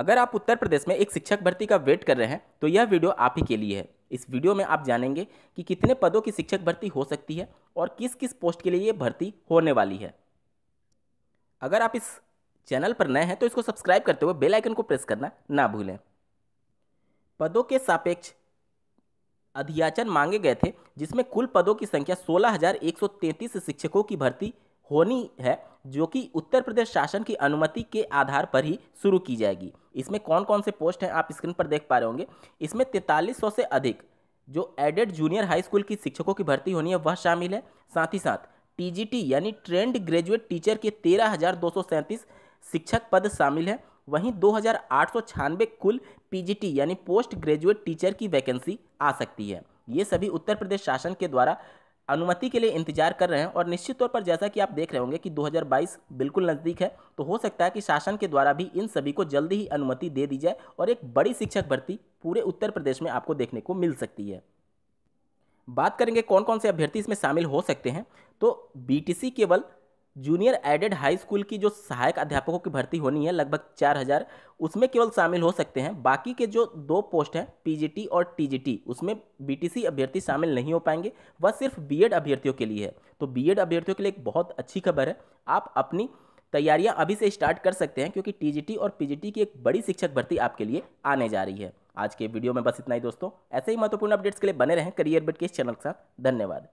अगर आप उत्तर प्रदेश में एक शिक्षक भर्ती का वेट कर रहे हैं तो यह वीडियो आप ही के लिए है इस वीडियो में आप जानेंगे कि कितने पदों की शिक्षक भर्ती हो सकती है और किस किस पोस्ट के लिए ये भर्ती होने वाली है अगर आप इस चैनल पर नए हैं तो इसको सब्सक्राइब करते हुए बेल आइकन को प्रेस करना ना भूलें पदों के सापेक्ष अधियाचन मांगे गए थे जिसमें कुल पदों की संख्या सोलह शिक्षकों की भर्ती होनी है जो कि उत्तर प्रदेश शासन की अनुमति के आधार पर ही शुरू की जाएगी इसमें कौन कौन से पोस्ट हैं आप स्क्रीन पर देख पा रहे होंगे इसमें तैंतालीस सौ से अधिक जो एडेड जूनियर हाई स्कूल की शिक्षकों की भर्ती होनी है वह शामिल है साथ ही साथ टीजीटी यानी ट्रेंड ग्रेजुएट टीचर के तेरह शिक्षक पद शामिल हैं वहीं दो कुल पीजीटी यानी पोस्ट ग्रेजुएट टीचर की वैकेंसी आ सकती है ये सभी उत्तर प्रदेश शासन के द्वारा अनुमति के लिए इंतजार कर रहे हैं और निश्चित तौर पर जैसा कि आप देख रहे होंगे कि 2022 बिल्कुल नज़दीक है तो हो सकता है कि शासन के द्वारा भी इन सभी को जल्दी ही अनुमति दे दी जाए और एक बड़ी शिक्षक भर्ती पूरे उत्तर प्रदेश में आपको देखने को मिल सकती है बात करेंगे कौन कौन से अभ्यर्थी इसमें शामिल हो सकते हैं तो बी केवल जूनियर एडेड हाई स्कूल की जो सहायक अध्यापकों की भर्ती होनी है लगभग चार हज़ार उसमें केवल शामिल हो सकते हैं बाकी के जो दो पोस्ट हैं पीजीटी और टीजीटी उसमें बीटीसी अभ्यर्थी शामिल नहीं हो पाएंगे वह सिर्फ बीएड अभ्यर्थियों के लिए है तो बीएड अभ्यर्थियों के लिए एक बहुत अच्छी खबर है आप अपनी तैयारियां अभी से स्टार्ट कर सकते हैं क्योंकि टीजीटी और पीजीटी की एक बड़ी शिक्षक भर्ती आपके लिए आने जा रही है आज के वीडियो में बस इतना ही दोस्तों ऐसे ही महत्वपूर्ण अपडेट्स के लिए बने रहें करियर बेट के इस चैनल के साथ धन्यवाद